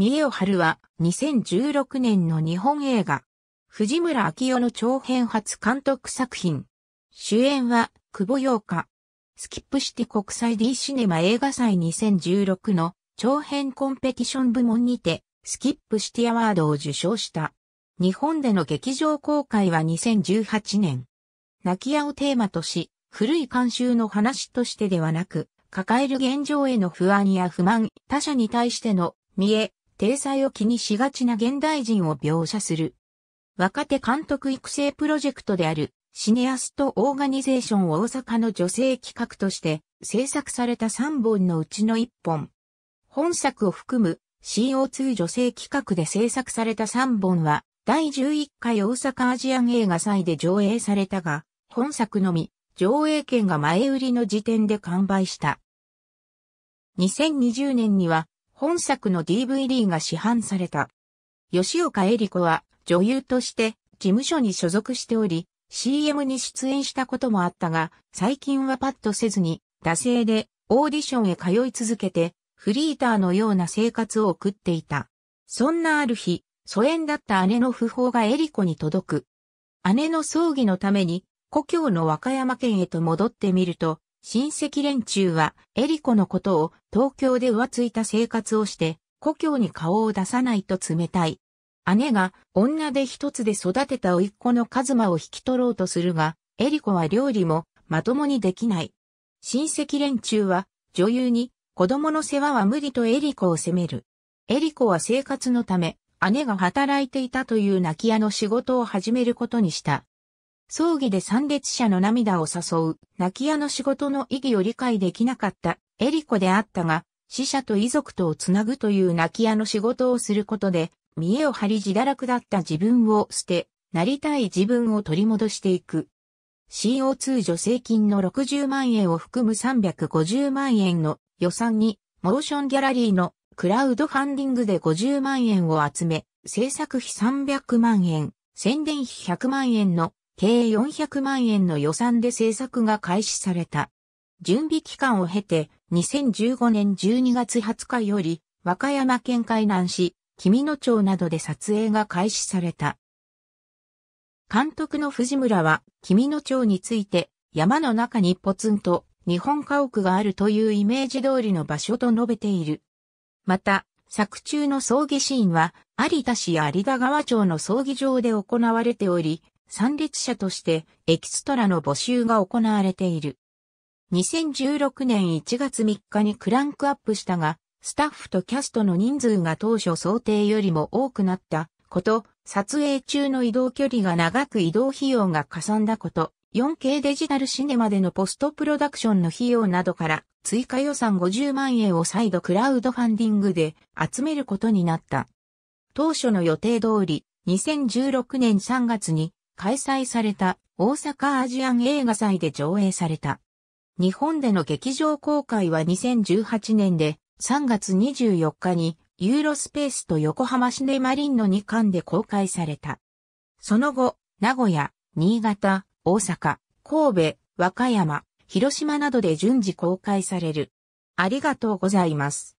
三重を春は2016年の日本映画、藤村昭夫の長編初監督作品。主演は久保洋歌。スキップシティ国際 D シネマ映画祭2016の長編コンペティション部門にて、スキップシティアワードを受賞した。日本での劇場公開は2018年。泣き屋をテーマとし、古い慣習の話としてではなく、抱える現状への不安や不満、他者に対しての見え、体裁を気にしがちな現代人を描写する。若手監督育成プロジェクトであるシネアスト・オーガニゼーション大阪の女性企画として制作された3本のうちの1本。本作を含む CO2 女性企画で制作された3本は第11回大阪アジアン映画祭で上映されたが、本作のみ上映権が前売りの時点で完売した。2020年には本作の DVD が市販された。吉岡恵里子は女優として事務所に所属しており、CM に出演したこともあったが、最近はパッとせずに、惰性でオーディションへ通い続けて、フリーターのような生活を送っていた。そんなある日、疎遠だった姉の訃報がエリコに届く。姉の葬儀のために、故郷の和歌山県へと戻ってみると、親戚連中は、エリコのことを東京で浮ついた生活をして、故郷に顔を出さないと冷たい。姉が女で一つで育てた甥っ子のカズマを引き取ろうとするが、エリコは料理もまともにできない。親戚連中は女優に子供の世話は無理とエリコを責める。エリコは生活のため、姉が働いていたという泣き屋の仕事を始めることにした。葬儀で参列者の涙を誘う、泣き屋の仕事の意義を理解できなかったエリコであったが、死者と遺族とをつなぐという泣き屋の仕事をすることで、見栄を張り自堕落だった自分を捨て、なりたい自分を取り戻していく。CO2 助成金の60万円を含む350万円の予算に、モーションギャラリーのクラウドファンディングで50万円を集め、制作費300万円、宣伝費100万円の計400万円の予算で制作が開始された。準備期間を経て、2015年12月20日より、和歌山県海南市、君野町などで撮影が開始された。監督の藤村は、君野町について、山の中にポツンと日本家屋があるというイメージ通りの場所と述べている。また、作中の葬儀シーンは、有田市や有田川町の葬儀場で行われており、参列者としてエキストラの募集が行われている。2016年1月3日にクランクアップしたが、スタッフとキャストの人数が当初想定よりも多くなったこと、撮影中の移動距離が長く移動費用がかさんだこと、4K デジタルシネマでのポストプロダクションの費用などから追加予算50万円を再度クラウドファンディングで集めることになった。当初の予定通り2016年3月に開催された大阪アジアン映画祭で上映された。日本での劇場公開は2018年で3月24日にユーロスペースと横浜シネマリンの2巻で公開された。その後、名古屋、新潟、大阪、神戸、和歌山、広島などで順次公開される。ありがとうございます。